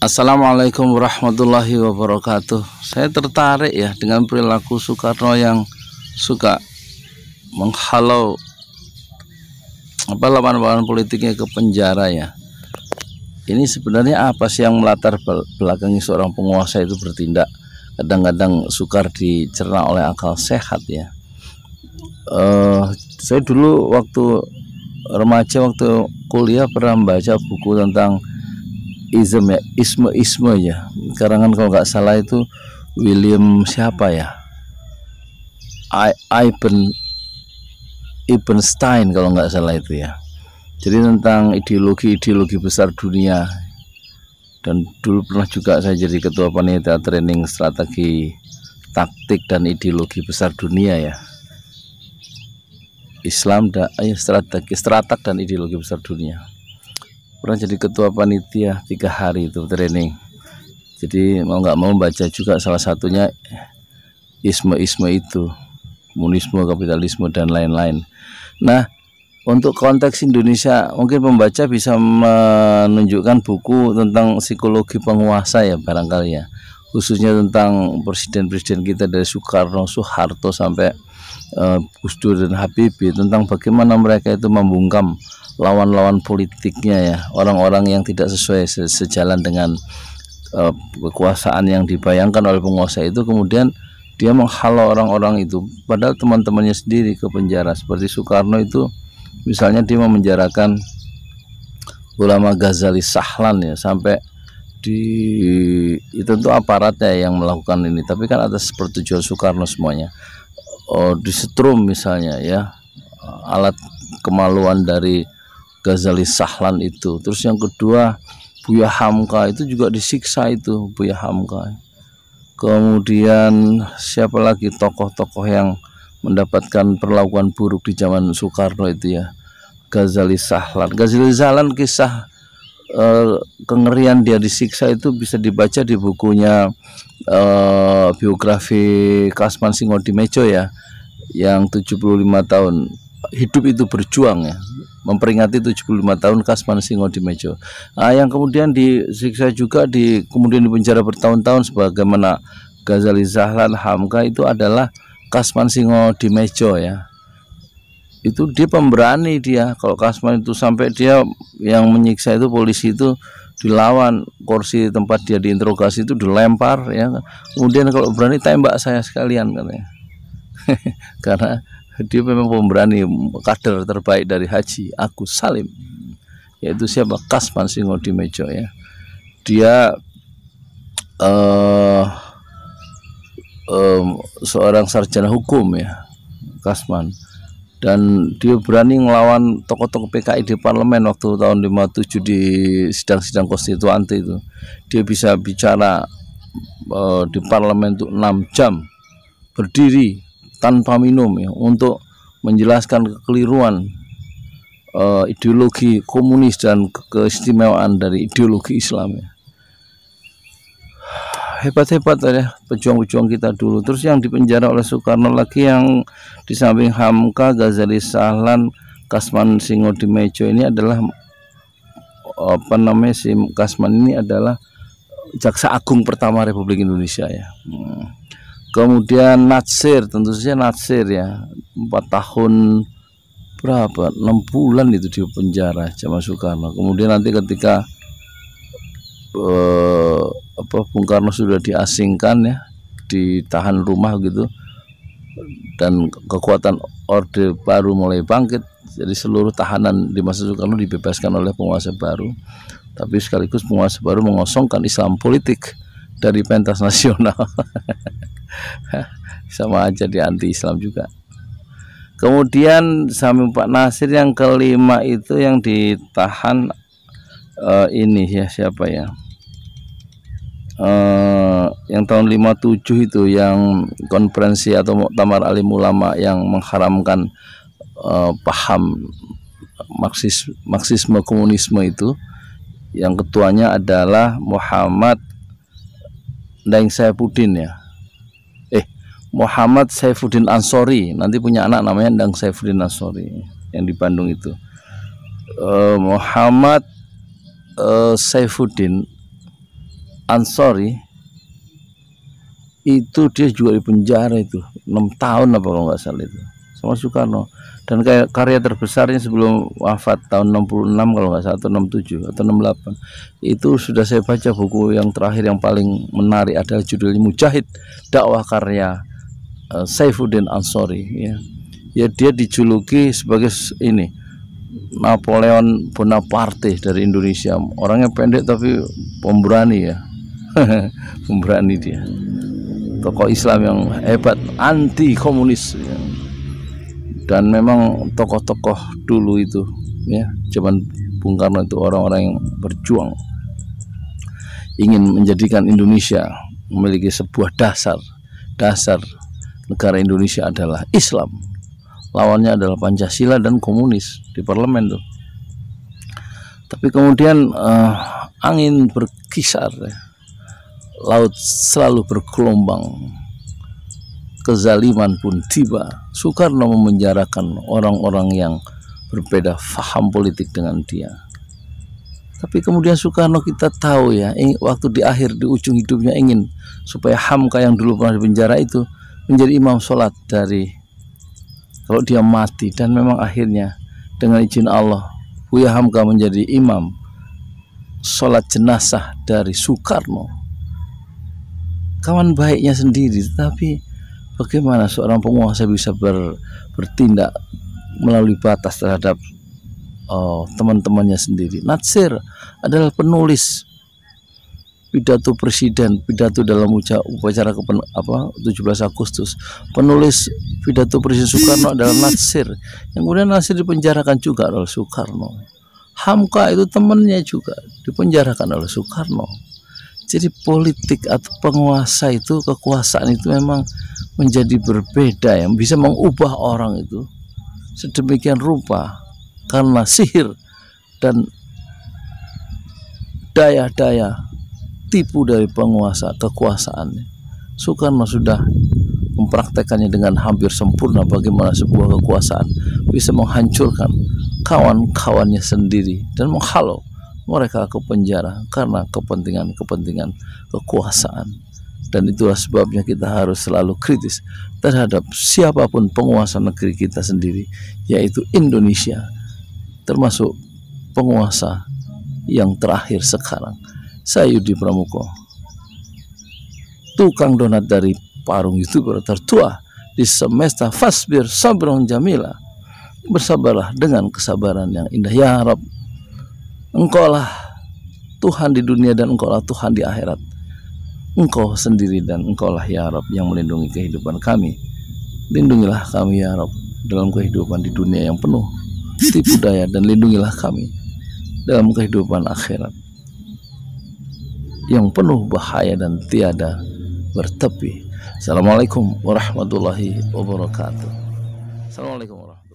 Assalamualaikum warahmatullahi wabarakatuh. Saya tertarik ya dengan perilaku Soekarno yang suka menghalau apa lawan-lawan politiknya ke penjara ya. Ini sebenarnya apa sih yang melatar belakangi seorang penguasa itu bertindak? Kadang-kadang sukar dicerna oleh akal sehat ya. Uh, saya dulu waktu remaja waktu kuliah pernah membaca buku tentang ism ya isme-isme ya karangan kalau nggak salah itu William siapa ya I, Iben Ibn Stein kalau nggak salah itu ya jadi tentang ideologi-ideologi besar dunia dan dulu pernah juga saya jadi ketua panitia training strategi taktik dan ideologi besar dunia ya Islam dan eh, strategi stratak dan ideologi besar dunia pernah jadi ketua panitia tiga hari itu training jadi mau nggak mau baca juga salah satunya isme-isme itu komunisme kapitalisme dan lain-lain nah untuk konteks Indonesia mungkin pembaca bisa menunjukkan buku tentang psikologi penguasa ya barangkali ya khususnya tentang presiden-presiden kita dari Soekarno, Soeharto sampai uh, Gus Dur dan Habibie tentang bagaimana mereka itu membungkam lawan-lawan politiknya ya orang-orang yang tidak sesuai se sejalan dengan uh, kekuasaan yang dibayangkan oleh penguasa itu kemudian dia menghalau orang-orang itu padahal teman-temannya sendiri ke penjara seperti Soekarno itu misalnya dia memenjarakan ulama Ghazali Sahlan ya sampai di itu tentu aparatnya yang melakukan ini tapi kan atas pertujuan Soekarno semuanya oh, disetrum misalnya ya alat kemaluan dari Ghazali Sahlan itu terus yang kedua Buya Hamka itu juga disiksa itu Buya Hamka kemudian siapa lagi tokoh-tokoh yang mendapatkan perlakuan buruk di zaman Soekarno itu ya Ghazali Sahlan Ghazali Sahlan kisah Eh, kengerian dia disiksa itu bisa dibaca di bukunya uh, biografi Kasman Mejo ya yang 75 tahun hidup itu berjuang ya memperingati 75 tahun Kasman Mejo Nah, yang kemudian disiksa juga di kemudian dipenjara bertahun-tahun sebagaimana Ghazali Zahlan Hamka itu adalah Kasman Singo Mejo ya itu dia pemberani dia kalau Kasman itu sampai dia yang menyiksa itu polisi itu dilawan kursi tempat dia diinterogasi itu dilempar ya kemudian kalau berani tembak saya sekalian katanya karena dia memang pemberani kader terbaik dari haji aku salim yaitu siapa Kasman Singo di Mejo ya dia uh, um, seorang sarjana hukum ya Kasman dan dia berani ngelawan tokoh-tokoh PKI di parlemen waktu tahun 57 di sidang-sidang konstituante itu dia bisa bicara e, di parlemen untuk 6 jam berdiri tanpa minum ya untuk menjelaskan kekeliruan e, ideologi komunis dan keistimewaan dari ideologi Islam ya hebat-hebat ya pejuang-pejuang kita dulu terus yang dipenjara oleh Soekarno lagi yang di samping Hamka Ghazali Sahlan Kasman Singo Mejo ini adalah apa namanya si Kasman ini adalah jaksa agung pertama Republik Indonesia ya hmm. kemudian Natsir tentu saja Natsir ya empat tahun berapa enam bulan itu di penjara zaman Soekarno kemudian nanti ketika eh, apa Bung Karno sudah diasingkan ya ditahan rumah gitu dan kekuatan Orde Baru mulai bangkit jadi seluruh tahanan di masa Soekarno dibebaskan oleh penguasa baru tapi sekaligus penguasa baru mengosongkan Islam politik dari pentas nasional sama aja di anti Islam juga kemudian sampai Pak Nasir yang kelima itu yang ditahan uh, ini ya siapa ya Eh, yang tahun 57 itu yang konferensi atau muktamar alim ulama yang mengharamkan uh, paham Marxis, Marxisme komunisme itu yang ketuanya adalah Muhammad Daeng Saifuddin ya eh Muhammad Saifuddin Ansori nanti punya anak namanya Daeng Saifuddin Ansori yang di Bandung itu eh, Muhammad eh, Saifuddin Ansori itu dia juga di penjara itu 6 tahun apa kalau nggak salah itu sama Soekarno dan kayak karya terbesarnya sebelum wafat tahun 66 kalau nggak salah atau 67 atau 68 itu sudah saya baca buku yang terakhir yang paling menarik adalah judulnya Mujahid dakwah karya uh, Saifuddin Ansori ya ya dia dijuluki sebagai ini Napoleon Bonaparte dari Indonesia orangnya pendek tapi pemberani ya pemberani dia tokoh Islam yang hebat anti komunis ya. dan memang tokoh-tokoh dulu itu ya zaman Bung Karno itu orang-orang yang berjuang ingin menjadikan Indonesia memiliki sebuah dasar dasar negara Indonesia adalah Islam lawannya adalah Pancasila dan komunis di parlemen tuh tapi kemudian uh, angin berkisar ya laut selalu bergelombang. Kezaliman pun tiba. Soekarno memenjarakan orang-orang yang berbeda faham politik dengan dia. Tapi kemudian Soekarno kita tahu ya, waktu di akhir di ujung hidupnya ingin supaya Hamka yang dulu pernah di penjara itu menjadi imam sholat dari kalau dia mati dan memang akhirnya dengan izin Allah Buya Hamka menjadi imam sholat jenazah dari Soekarno kawan baiknya sendiri tetapi bagaimana seorang penguasa bisa ber, bertindak melalui batas terhadap oh, teman-temannya sendiri Natsir adalah penulis pidato presiden pidato dalam upacara kepen, apa 17 Agustus penulis pidato presiden Soekarno adalah Natsir yang kemudian Natsir dipenjarakan juga oleh Soekarno Hamka itu temannya juga dipenjarakan oleh Soekarno jadi politik atau penguasa itu kekuasaan itu memang menjadi berbeda yang bisa mengubah orang itu sedemikian rupa karena sihir dan daya-daya tipu dari penguasa kekuasaannya. Soekarno sudah mempraktekannya dengan hampir sempurna bagaimana sebuah kekuasaan bisa menghancurkan kawan-kawannya sendiri dan menghalau mereka ke penjara karena kepentingan-kepentingan kekuasaan dan itulah sebabnya kita harus selalu kritis terhadap siapapun penguasa negeri kita sendiri yaitu Indonesia termasuk penguasa yang terakhir sekarang saya Yudi Pramuko tukang donat dari parung youtuber tertua di semesta Fasbir Sabrong Jamila bersabarlah dengan kesabaran yang indah ya Rabb Engkaulah Tuhan di dunia dan Engkaulah Tuhan di akhirat. Engkau sendiri dan Engkaulah ya Rob yang melindungi kehidupan kami. Lindungilah kami ya Rob dalam kehidupan di dunia yang penuh tipu daya dan lindungilah kami dalam kehidupan akhirat yang penuh bahaya dan tiada bertepi. Assalamualaikum warahmatullahi wabarakatuh. Assalamualaikum warahmatullahi wabarakatuh.